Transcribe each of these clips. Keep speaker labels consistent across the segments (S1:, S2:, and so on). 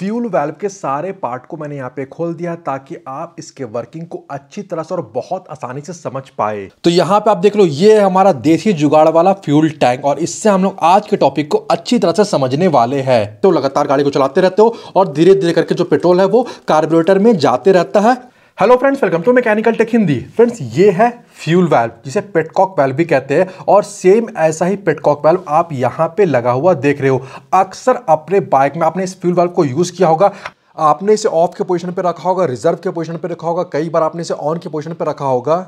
S1: fuel valve के सारे part को मैंने यहाँ पे खोल दिया ताकि आप इसके वर्किंग को अच्छी तरह से और बहुत आसानी से समझ पाए तो यहाँ पे आप देख लो ये हमारा देसी जुगाड़ वाला फ्यूल टैंक और इससे हम लोग आज के टॉपिक को अच्छी तरह से समझने वाले हैं तो लगातार गाड़ी को चलाते रहते हो और धीरे धीरे करके जो पेट्रोल है वो कार्बोरेटर में जाते रहता है hello friends welcome to mechanical tech Hindi friends ये है फ्यूल वैल्व जिसे पेटकॉक वैल्व भी कहते हैं और सेम ऐसा ही पेटकॉक वैल्व आप यहाँ पे लगा हुआ देख रहे हो अक्सर अपने बाइक में आपने इस फ्यूल वैल्व को यूज़ किया होगा आपने इसे ऑफ के पोजीशन पे रखा होगा रिजर्व के पोजीशन पे रखा होगा कई बार आपने इसे ऑन के पोजीशन पे रखा होगा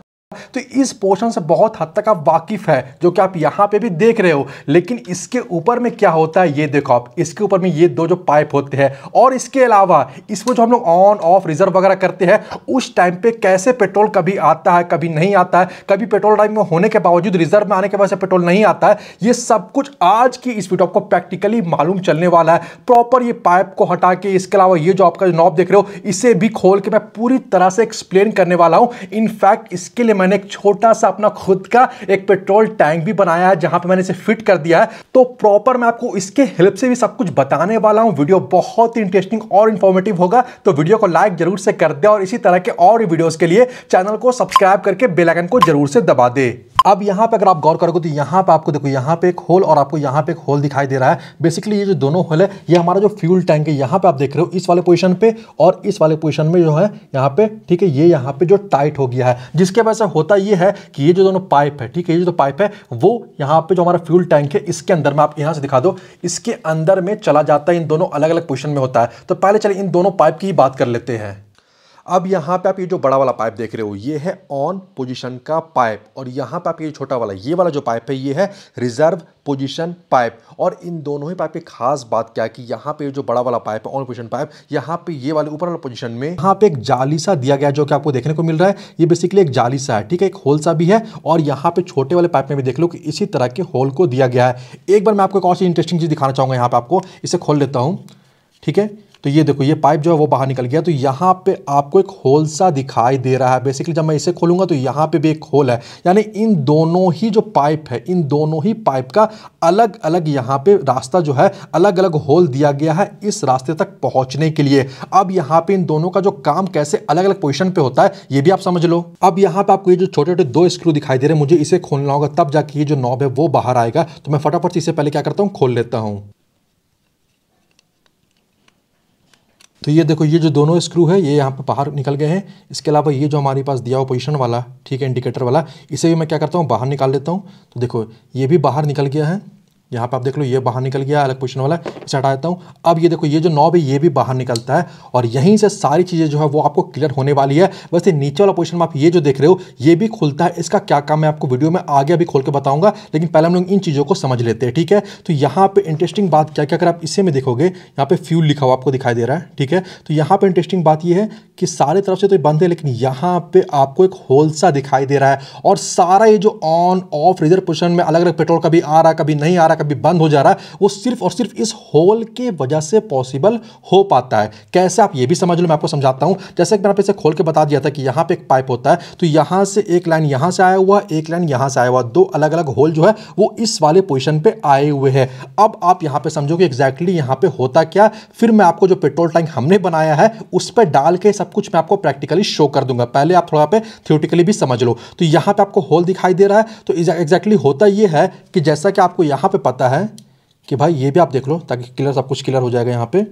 S1: तो इस पोर्शन से बहुत हद तक आप वाकिफ है जो कि आप यहां पे भी देख रहे हो लेकिन इसके ऊपर में क्या होता है ये देखो आप इसके ऊपर में ये दो जो पाइप होते हैं और इसके अलावा इसमें जो हम लोग ऑन ऑफ रिजर्व वगैरह करते हैं उस टाइम पे कैसे पेट्रोल कभी आता है कभी नहीं आता है कभी पेट्रोल टाइम में होने के बावजूद रिजर्व में आने के बाद पेट्रोल नहीं आता है ये सब कुछ आज की इस वीडियो आपको प्रैक्टिकली मालूम चलने वाला है प्रॉपर ये पाइप को हटा के इसके अलावा ये जो आपका नॉब देख रहे हो इसे भी खोल के मैं पूरी तरह से एक्सप्लेन करने वाला हूँ इनफैक्ट इसके लिए मैंने एक छोटा सा अपना खुद का एक पेट्रोल टैंक भी बनाया है जहां पे मैंने इसे फिट कर दिया है तो प्रॉपर मैं आपको इसके हेल्प से भी सब कुछ बताने वाला हूँ वीडियो बहुत ही इंटरेस्टिंग और इन्फॉर्मेटिव होगा तो वीडियो को लाइक जरूर से कर दे और इसी तरह के और वीडियोज़ के लिए चैनल को सब्सक्राइब करके बेलाइकन को जरूर से दबा दे अब यहाँ पे अगर आप गौर करोगे तो यहाँ पे आपको देखो यहाँ पे एक होल और आपको यहाँ पे एक होल दिखाई दे रहा है बेसिकली ये जो दोनों होल है ये हमारा जो फ्यूल टैंक है यहाँ पे आप देख रहे हो इस वाले पोजीशन पे और इस वाले पोजीशन में जो है यहाँ पे ठीक है ये यहाँ पे जो टाइट हो गया है जिसके वजह से होता ये है कि ये जो दोनों पाइप है ठीक है ये जो पाइप है वो यहाँ पे जो हमारा फ्यूल टैंक है इसके अंदर में आप यहाँ से दिखा दो इसके अंदर में चला जाता है इन दोनों अलग अलग पोजिशन में होता है तो पहले चले इन दोनों पाइप की ही बात कर लेते हैं अब यहाँ पे आप ये जो बड़ा वाला पाइप देख रहे हो ये है ऑन पोजीशन का पाइप और यहाँ पे आप ये छोटा वाला ये वाला जो पाइप है ये है रिजर्व पोजीशन पाइप और इन दोनों ही पाइप की खास बात क्या है कि यहाँ पे जो बड़ा वाला पाइप है ऑन पोजीशन पाइप यहाँ पे ये वाले ऊपर वाला पोजीशन में यहाँ पे एक जाली सा दिया गया जो कि आपको देखने को मिल रहा है ये बेसिकली एक जाली सा है ठीक है एक होल सा भी है और यहाँ पे छोटे वाले पाइप में भी देख लो कि इसी तरह के होल को दिया गया है एक बार मैं आपको एक और सी इंटरेस्टिंग चीज़ दिखाना चाहूंगा यहाँ पे आपको इसे खोल लेता हूँ ठीक है तो ये देखो ये पाइप जो है वो बाहर निकल गया तो यहाँ पे आपको एक होल सा दिखाई दे रहा है बेसिकली जब मैं इसे खोलूंगा तो यहाँ पे भी एक होल है यानी इन दोनों ही जो पाइप है इन दोनों ही पाइप का अलग अलग यहाँ पे रास्ता जो है अलग अलग होल दिया गया है इस रास्ते तक पहुँचने के लिए अब यहाँ पे इन दोनों का जो काम कैसे अलग अलग पोजिशन पे होता है ये भी आप समझ लो अब यहाँ पे आपको ये जो छोटे छोटे दो स्क्रू दिखाई दे रहे हैं मुझे इसे खोलना होगा तब जाके ये जो नॉब है वो बाहर आएगा तो मैं फटाफट इसे पहले क्या करता हूँ खोल लेता हूँ तो ये देखो ये जो दोनों स्क्रू है ये यहाँ पे बाहर निकल गए हैं इसके अलावा ये जो हमारे पास दिया हुआ वाला ठीक है इंडिकेटर वाला इसे भी मैं क्या करता हूँ बाहर निकाल लेता हूँ तो देखो ये भी बाहर निकल गया है यहाँ पे आप देख लो ये बाहर निकल गया अलग पोजिशन वाला इसे हटा देता हूँ अब ये देखो ये जो नॉब है ये भी बाहर निकलता है और यहीं से सारी चीज़ें जो है वो आपको क्लियर होने वाली है वैसे नीचे वाला पोजिशन में आप ये जो देख रहे हो ये भी खुलता है इसका क्या काम है आपको वीडियो में आगे अभी खोल के बताऊँगा लेकिन पहले हम लोग इन चीज़ों को समझ लेते हैं ठीक है तो यहाँ पर इंटरेस्टिंग बात क्या क्या अगर आप इसे में देखोगे यहाँ पर फ्यूल लिखा हुआ आपको दिखाई दे रहा है ठीक है तो यहाँ पर इंटरेस्टिंग बात यह है कि सारे तरफ से तो बंद है लेकिन यहाँ पर आपको एक होल सा दिखाई दे रहा है और सारा ये जो ऑन ऑफ रिजर्व पोजिशन में अलग अलग पेट्रोल कभी आ रहा कभी नहीं आ रहा कभी बंद हो जा रहा है वो सिर्फ और सिर्फ इस होल के वजह से पॉसिबल हो पाता है कैसे आप ये भी समझ लो मैं आपको समझाता हूँ जैसे कि मैंने इसे खोल के बता दिया था कि यहाँ पे एक पाइप होता है तो यहाँ से एक लाइन यहाँ से आया हुआ एक लाइन यहाँ से आया हुआ दो अलग अलग होल जो है वो इस वाले पोजिशन पर आए हुए हैं अब आप यहाँ पर समझो कि एग्जैक्टली यहाँ पर होता क्या फिर मैं आपको जो पेट्रोल टैंक हमने बनाया है उस पर डाल के सब कुछ मैं आपको प्रैक्टिकली शो कर दूंगा पहले आप थोड़ा पे थियोटिकली भी समझ लो तो यहाँ पे आपको होल दिखाई दे रहा है तो एग्जैक्टली होता ये है कि जैसा कि आपको यहाँ पे पता है कि भाई ये भी आप देख लो ताकि क्लियर सब कुछ क्लियर हो जाएगा यहाँ पे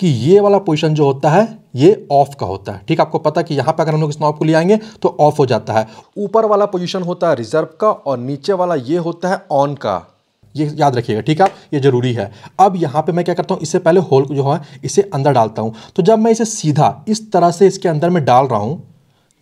S1: कि ये वाला पोजीशन जो होता है ये ऑफ का होता है ठीक आपको पता कि यहाँ पे अगर हम लोग इस नॉब को ले आएंगे तो ऑफ हो जाता है ऊपर वाला पोजीशन होता है रिजर्व का और नीचे वाला ये होता है ऑन का ये याद रखिएगा ठीक है ये जरूरी है अब यहाँ पे मैं क्या करता हूँ इससे पहले होल जो है इसे अंदर डालता हूँ तो जब मैं इसे सीधा इस तरह से इसके अंदर में डाल रहा हूँ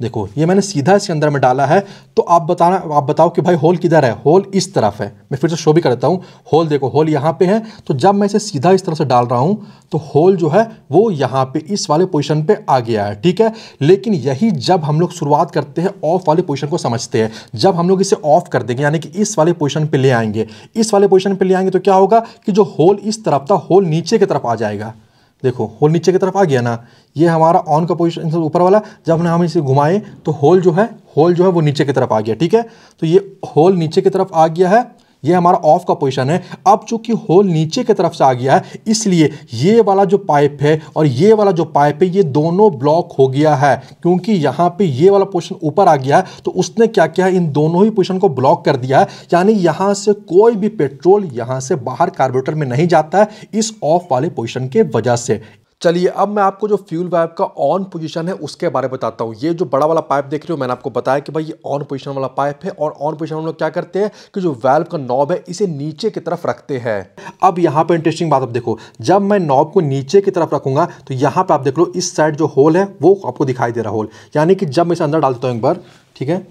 S1: देखो ये मैंने सीधा इसके अंदर में डाला है तो आप बताना आप बताओ कि भाई होल किधर है होल इस तरफ है मैं फिर से शो भी करता हूँ होल देखो होल यहाँ पे है तो जब मैं इसे सीधा इस तरह से डाल रहा हूँ तो होल जो है वो यहाँ पे इस वाले पोजीशन पे आ गया है ठीक है लेकिन यही जब हम लोग शुरुआत करते हैं ऑफ वाले पोजिशन को समझते हैं जब हम लोग इसे ऑफ कर देंगे यानी कि इस वाले पोजिशन पर ले आएंगे इस वाले पोजिशन पर ले आएंगे तो क्या होगा कि जो होल इस तरफ था होल नीचे की तरफ आ जाएगा देखो होल नीचे की तरफ आ गया ना ये हमारा ऑन का पोजिशन ऊपर वाला जब हम इसे घुमाएं तो होल जो है होल जो है वो नीचे की तरफ आ गया ठीक है तो ये होल नीचे की तरफ आ गया है ये हमारा ऑफ का पोजीशन है अब चूंकि होल नीचे की तरफ से आ गया है इसलिए ये वाला जो पाइप है और ये वाला जो पाइप है ये दोनों ब्लॉक हो गया है क्योंकि यहाँ पे ये वाला पोजीशन ऊपर आ गया है तो उसने क्या किया है इन दोनों ही पोजीशन को ब्लॉक कर दिया है यानी यहाँ से कोई भी पेट्रोल यहाँ से बाहर कार्बोरेटर में नहीं जाता है इस ऑफ वाले पोजिशन के वजह से चलिए अब मैं आपको जो फ्यूल पाइप का ऑन पोजीशन है उसके बारे में बताता हूँ ये जो बड़ा वाला पाइप देख रहे हो मैंने आपको बताया कि भाई ये ऑन पोजीशन वाला पाइप है और ऑन पोजीशन हम लोग क्या करते हैं कि जो वैल्व का नॉब है इसे नीचे की तरफ रखते हैं अब यहाँ पर इंटरेस्टिंग बात आप देखो जब मैं नॉब को नीचे की तरफ रखूंगा तो यहाँ पर आप देख लो इस साइड जो होल है वो आपको दिखाई दे रहा होल यानी कि जब मैं इसे अंदर डालता हूँ एक बार ठीक है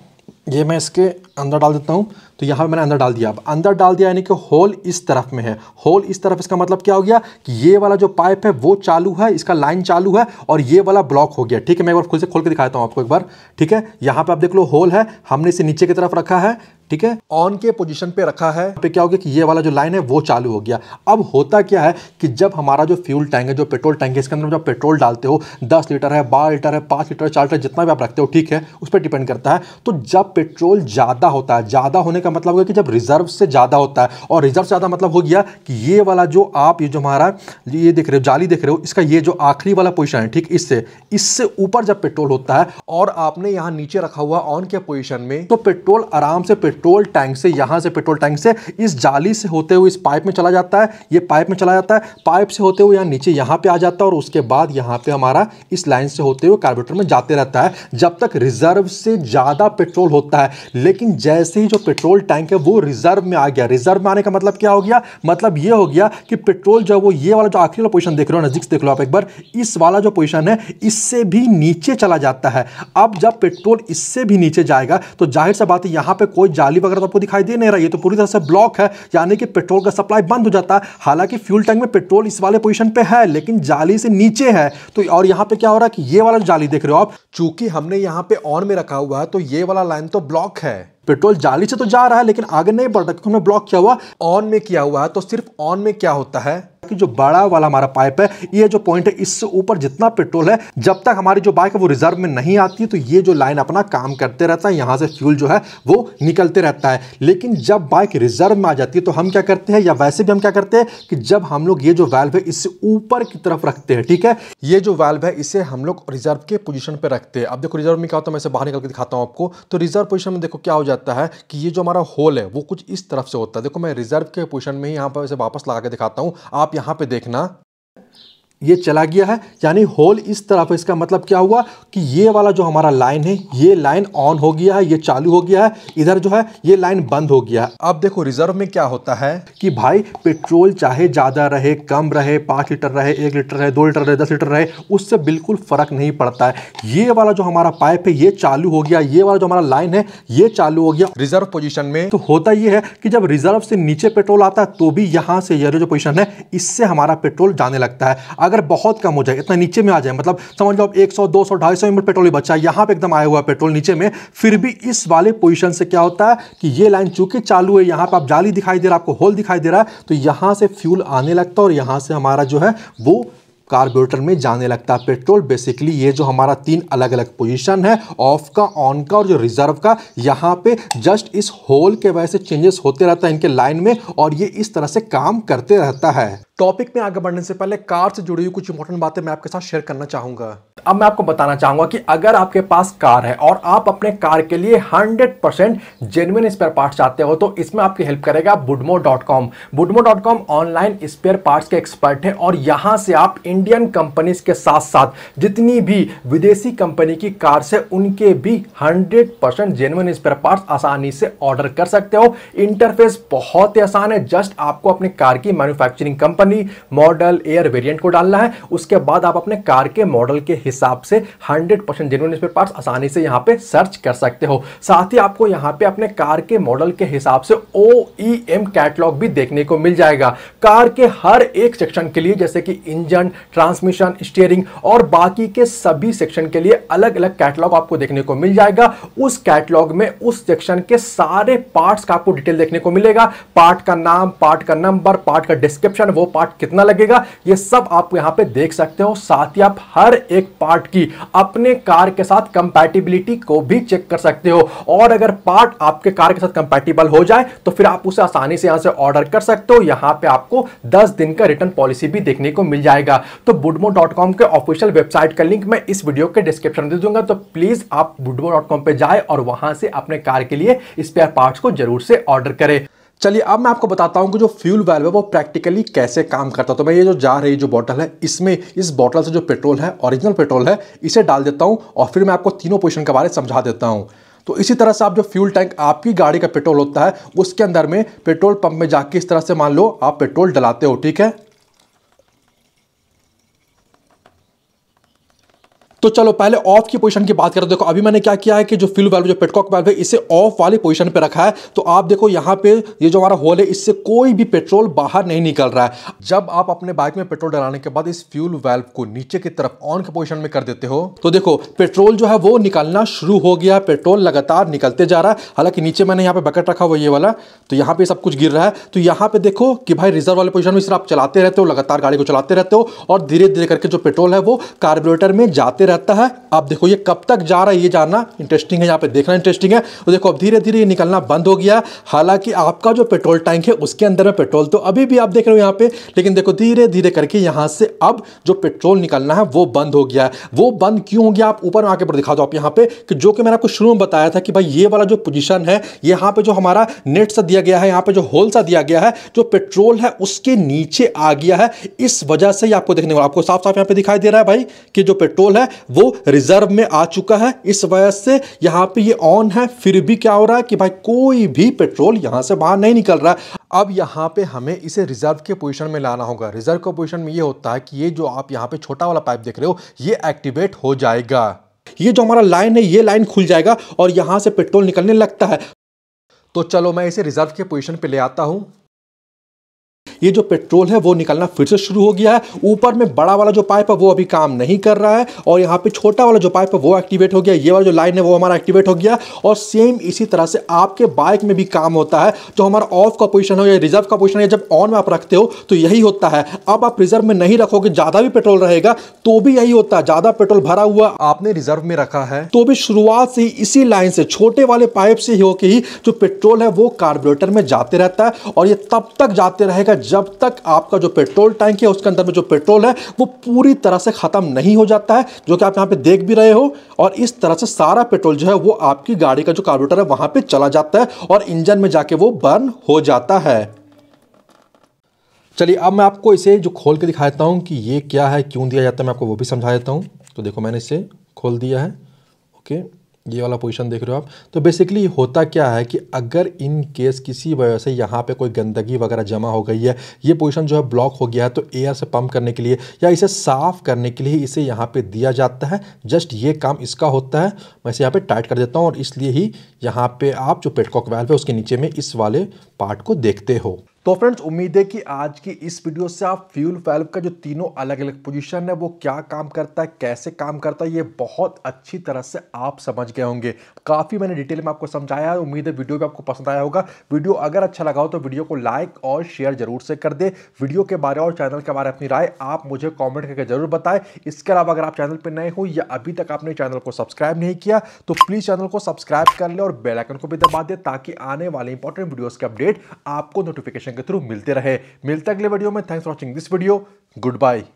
S1: ये मैं इसके अंदर डाल देता हूँ तो यहाँ पे मैंने अंदर डाल दिया अब अंदर डाल दिया यानी कि होल इस तरफ में है होल इस तरफ इसका मतलब क्या हो गया कि ये वाला जो पाइप है वो चालू है इसका लाइन चालू है और ये वाला ब्लॉक हो गया ठीक है मैं एक बार खुद से खोल के दिखाता हूँ आपको एक बार ठीक है यहाँ पे आप देख लो होल है हमने इसे नीचे की तरफ रखा है ठीक है ऑन के पोजीशन पे रखा है पे क्या हो गया कि ये वाला जो लाइन है वो चालू हो गया अब होता क्या है कि जब हमारा जो फ्यूल टैंक है जो पेट्रोल टैंक है इसके अंदर जब पेट्रोल डालते हो दस लीटर है बारह लीटर है पांच लीटर चार लीटर जितना भी आप रखते हो ठीक है उस पर डिपेंड करता है तो जब पेट्रोल ज़्यादा होता है ज़्यादा होने का मतलब होगा कि जब रिजर्व से ज़्यादा होता है और रिजर्व से ज़्यादा मतलब हो गया कि ये वाला जो आप ये जो हमारा ये देख रहे हो जाली देख रहे हो इसका ये जो आखिरी वाला पोजिशन है ठीक इससे इससे ऊपर जब पेट्रोल होता है और आपने यहाँ नीचे रखा हुआ ऑन के पोजिशन में तो पेट्रोल आराम से पेट्रोल पेट्रोल टैंक से यहाँ से पेट्रोल टैंक से इस जाली से होते हुए इस पाइप में चला जाता है ये पाइप में चला जाता है पाइप से होते हुए यहाँ नीचे यहाँ पे आ जाता है और उसके बाद यहाँ पे हमारा इस लाइन से होते हुए कार्बोरेटर में जाते रहता है जब तक रिजर्व से ज़्यादा पेट्रोल होता है लेकिन जैसे ही जो पेट्रोल टैंक है वो रिजर्व में आ गया रिजर्व में आने का मतलब क्या हो गया मतलब ये हो गया कि पेट्रोल जो वो ये वाला जो आखिरी वाला पोजिशन देख रहे हो नज़दीक देख लो आप एक बार इस वाला जो पोजिशन है इससे भी नीचे चला जाता है अब जब पेट्रोल इससे भी नीचे जाएगा तो जाहिर सा बात है यहाँ पर कोई जाली वगैरह तो आपको दिखाई दे नहीं रहा ये तो पूरी तरह से ब्लॉक है यानी कि पेट्रोल का सप्लाई बंद हो जाता है हालांकि फ्यूल टैंक में पेट्रोल इस वाले पोजिशन पे है लेकिन जाली से नीचे है तो और यहाँ पे क्या हो रहा है कि ये वाला जाली देख रहे हो आप चूंकि हमने यहाँ पे ऑन में रखा हुआ है तो ये वाला लाइन तो ब्लॉक है पेट्रोल जाली से तो जा रहा है लेकिन आगे नहीं बढ़ रहा क्योंकि हमने ब्लॉक किया हुआ ऑन में किया हुआ है तो सिर्फ ऑन में क्या होता है कि जो बड़ा वाला हमारा पाइप है ये जो पॉइंट है इससे ऊपर जितना पेट्रोल है जब तक हमारी जो बाइक है वो रिजर्व में नहीं आती है तो ये जो लाइन अपना काम करते रहता है यहाँ से फ्यूल जो है वो निकलते रहता है लेकिन जब बाइक रिजर्व में आ जाती है तो हम क्या करते हैं या वैसे भी हम क्या करते हैं कि जब हम लोग ये जो वैल्व है इससे ऊपर की तरफ रखते हैं ठीक है ये जो वैल्व है इसे हम लोग रिजर्व के पोजिशन पर रखते हैं अब देखो रिजर्व में क्या होता है मैं बाहर निकल के दिखाता हूँ आपको तो रिजर्व पोजिशन में देखो क्या हो जाता है कि ये जो हमारा होल है वो कुछ इस तरफ से होता है देखो मैं रिजर्व के पोजिशन में ही यहाँ पर वापस लगा के दिखाता हूँ आप आप यहां पे देखना ये चला गया है यानी होल इस तरफ इसका मतलब क्या हुआ कि ये वाला जो हमारा लाइन है ये लाइन ऑन हो गया है ये चालू हो गया है इधर जो है ये लाइन बंद हो गया है अब देखो रिजर्व में क्या होता है कि भाई पेट्रोल चाहे ज़्यादा रहे कम रहे पाँच लीटर रहे एक लीटर रहे दो लीटर रहे दस लीटर रहे उससे बिल्कुल फ़र्क नहीं पड़ता है ये वाला जो हमारा पाइप है ये चालू हो गया ये वाला जो हमारा लाइन है ये चालू हो गया रिजर्व पोजिशन में तो होता यह है कि जब रिजर्व से नीचे पेट्रोल आता है तो भी यहाँ से ये जो पोजिशन है इससे हमारा पेट्रोल जाने लगता है अगर बहुत कम हो जाए इतना नीचे में आ जाए मतलब समझ लो आप एक सौ दो सौ ढाई सौ में पेट्रोल बचा यहाँ पे एकदम आया हुआ पेट्रोल नीचे में फिर भी इस वाले पोजिशन से क्या होता है कि ये लाइन चूंकि चालू है यहाँ पर आप जाली दिखाई दे रहा है आपको होल दिखाई दे रहा है तो यहाँ से फ्यूल आने लगता है और यहाँ से हमारा जो है वो कार्बोरेटर में जाने लगता है पेट्रोल बेसिकली ये जो हमारा तीन अलग अलग पोजीशन है ऑफ का ऑन का और जो रिजर्व का यहाँ पे जस्ट इस होल के वजह से चेंजेस होते रहता है इनके लाइन में और ये इस तरह से काम करते रहता है टॉपिक में आगे बढ़ने से पहले कार से जुड़ी हुई कुछ इंपॉर्टेंट बातें मैं आपके साथ शेयर करना चाहूंगा अब मैं आपको बताना चाहूंगा कि अगर आपके पास कार है और आप अपने कार के लिए 100% परसेंट जेनुइन स्पेयर पार्ट चाहते हो तो इसमें आपकी हेल्प करेगा Boodmo dot com Boodmo dot com online spare part के एक्सपर्ट है और यहाँ से आप इंडियन कंपनीज के साथ साथ जितनी भी विदेशी कंपनी की कार से उनके भी hundred percent genuine spare part आसानी से ऑर्डर कर सकते हो इंटरफेस बहुत ही आसान है जस्ट आपको अपनी कार की manufacturing company company model air variant को डालना है उसके बाद आप अपने कार के मॉडल के हिसाब से 100 परसेंट जेनुअन स्पेयर पार्ट्स आसानी से यहाँ पे सर्च कर सकते हो साथ ही आपको यहाँ पे अपने कार के मॉडल के हिसाब से ओ ई एम कैटलॉग भी देखने को मिल जाएगा कार के हर एक सेक्शन के लिए जैसे कि इंजन ट्रांसमिशन स्टीयरिंग और बाकी के सभी सेक्शन के लिए अलग अलग कैटलॉग आपको देखने को मिल जाएगा उस कैटलॉग में उस सेक्शन के सारे पार्ट्स का आपको डिटेल देखने को मिलेगा पार्ट का नाम पार्ट का नंबर पार्ट का डिस्क्रिप्शन वो पार्ट कितना लगेगा ये सब आप यहाँ पे देख सकते हो साथ ही आप हर एक पार्ट की अपने कार के साथ कंपैटिबिलिटी को भी चेक कर सकते हो और अगर पार्ट आपके कार के साथ कंपैटिबल हो जाए तो फिर आप उसे आसानी से यहाँ से ऑर्डर कर सकते हो यहाँ पे आपको 10 दिन का रिटर्न पॉलिसी भी देखने को मिल जाएगा तो बुडमो के ऑफिशियल वेबसाइट का लिंक मैं इस वीडियो के डिस्क्रिप्शन में दे दूंगा तो प्लीज़ आप बुडमो पे जाए और वहां से अपने कार के लिए स्पेयर पार्ट को जरूर से ऑर्डर करें चलिए अब मैं आपको बताता हूँ कि जो फ्यूल वैल्व है वो प्रैक्टिकली कैसे काम करता है तो मैं ये जो जा रही जो बॉटल है इसमें इस बॉटल से जो पेट्रोल है ओरिजिनल पेट्रोल है इसे डाल देता हूँ और फिर मैं आपको तीनों पोजिशन के बारे में समझा देता हूँ तो इसी तरह से आप जो फ्यूल टैंक आपकी गाड़ी का पेट्रोल होता है उसके अंदर में पेट्रोल पंप में जाके इस तरह से मान लो आप पेट्रोल डलाते हो ठीक है तो चलो पहले ऑफ की पोजीशन की बात करें तो देखो अभी मैंने क्या किया है कि जो फ्यूल वैल्यू जो पेटकॉक वैल्यू है इसे ऑफ वाली पोजीशन पे रखा है तो आप देखो यहाँ पे ये जो हमारा होल है इससे कोई भी पेट्रोल बाहर नहीं निकल रहा है जब आप अपने बाइक में पेट्रोल डलाने के बाद इस फ्यूल वैल्व को नीचे की तरफ ऑन के पोजिशन में कर देते हो तो देखो पेट्रोल जो है वो निकलना शुरू हो गया पेट्रोल लगातार निकलते जा रहा है हालांकि नीचे मैंने यहाँ पे बकेट रखा हुआ ये वाला तो यहाँ पे सब कुछ गिर रहा है तो यहाँ पे देखो कि भाई रिजर्व वाले पोजिशन में सिर्फ आप चलाते रहते हो लगातार गाड़ी को चलाते रहते हो और धीरे धीरे करके जो पेट्रोल है वो कार्बोरेटर में जाते रहता है आप देखो ये कब तक जा रहा है ये जानना इंटरेस्टिंग है यहाँ पे देखना इंटरेस्टिंग है और देखो अब धीरे धीरे ये निकलना बंद हो गया हालांकि आपका जो पेट्रोल टैंक है उसके अंदर में पेट्रोल तो अभी भी आप देख रहे हो यहाँ पे लेकिन देखो धीरे धीरे करके यहाँ से अब जो पेट्रोल निकलना है वो बंद हो गया है वो बंद क्यों हो गया आप ऊपर आके पर दिखा दो आप यहाँ पे कि जो कि मैंने आपको शुरू में बताया था कि भाई ये वाला जो पोजिशन है यहाँ पे जो हमारा नेट सा दिया गया है यहाँ पे जो होल सा दिया गया है जो पेट्रोल है उसके नीचे आ गया है इस वजह से आपको देखने को आपको साफ साफ यहाँ पे दिखाई दे रहा है भाई कि जो पेट्रोल है वो रिजर्व में आ चुका है इस वजह से यहाँ पे ये ऑन है फिर भी क्या हो रहा है कि भाई कोई भी पेट्रोल यहाँ से बाहर नहीं निकल रहा है अब यहाँ पे हमें इसे रिजर्व के पोजीशन में लाना होगा रिजर्व के पोजीशन में ये होता है कि ये जो आप यहाँ पे छोटा वाला पाइप देख रहे हो ये एक्टिवेट हो जाएगा ये जो हमारा लाइन है ये लाइन खुल जाएगा और यहाँ से पेट्रोल निकलने लगता है तो चलो मैं इसे रिजर्व के पोजीशन पे ले आता हूँ ये जो पेट्रोल है वो निकलना फिर से शुरू हो गया है ऊपर में बड़ा वाला जो पाइप है वो अभी काम नहीं कर रहा है और यहाँ पे छोटा वाला जो पाइप है वो एक्टिवेट हो गया ये वाला जो लाइन है वो हमारा एक्टिवेट हो गया और सेम इसी तरह से आपके बाइक में भी काम होता है जो हमारा ऑफ का पोजिशन हो या रिजर्व का पोजिशन या जब ऑन में आप रखते हो तो यही होता है अब आप रिजर्व में नहीं रखोगे ज़्यादा भी पेट्रोल रहेगा तो भी यही होता है ज़्यादा पेट्रोल भरा हुआ आपने रिजर्व में रखा है तो भी शुरुआत से इसी लाइन से छोटे वाले पाइप से ही होकर ही जो पेट्रोल है वो कार्बोरेटर में जाते रहता है और ये तब तक जाते रहेगा जब तक आपका जो पेट्रोल टैंक है उसके अंदर में जो पेट्रोल है वो पूरी तरह से ख़त्म नहीं हो जाता है जो कि आप यहाँ पे देख भी रहे हो और इस तरह से सारा पेट्रोल जो है वो आपकी गाड़ी का जो कार्बोरेटर है वहाँ पर चला जाता है और इंजन में जाके वो बर्न हो जाता है चलिए अब मैं आपको इसे जो खोल के दिखा देता हूँ कि ये क्या है क्यों दिया जाता है मैं आपको वो भी समझा देता हूँ तो देखो मैंने इसे खोल दिया है ओके ये वाला पोजीशन देख रहे हो आप तो बेसिकली होता क्या है कि अगर इन केस किसी वजह से यहाँ पे कोई गंदगी वगैरह जमा हो गई है ये पोजीशन जो है ब्लॉक हो गया है तो एयर से पंप करने के लिए या इसे साफ़ करने के लिए इसे यहाँ पे दिया जाता है जस्ट ये काम इसका होता है मैं इसे यहाँ पर टाइट कर देता हूँ और इसलिए ही यहाँ पर आप जो पेटकॉक वैल्व है उसके नीचे में इस वाले पार्ट को देखते हो तो फ्रेंड्स उम्मीद है कि आज की इस वीडियो से आप फ्यूल वेल्व का जो तीनों अलग अलग पोजीशन है वो क्या काम करता है कैसे काम करता है ये बहुत अच्छी तरह से आप समझ गए होंगे काफ़ी मैंने डिटेल में आपको समझाया है उम्मीद है वीडियो भी आपको पसंद आया होगा वीडियो अगर अच्छा लगा हो तो वीडियो को लाइक और शेयर जरूर से कर दे वीडियो के बारे और चैनल के बारे अपनी राय आप मुझे कॉमेंट करके जरूर बताएं इसके अलावा अगर आप चैनल पर नए हो या अभी तक आपने चैनल को सब्सक्राइब नहीं किया तो प्लीज़ चैनल को सब्सक्राइब कर ले और बेलाइकन को भी दबा दे ताकि आने वाले इंपॉर्टेंट वीडियोज़ के अपडेट आपको नोटिफिकेशन के थ्रू मिलते रहे मिलते अगले वीडियो में thanks for watching this video good bye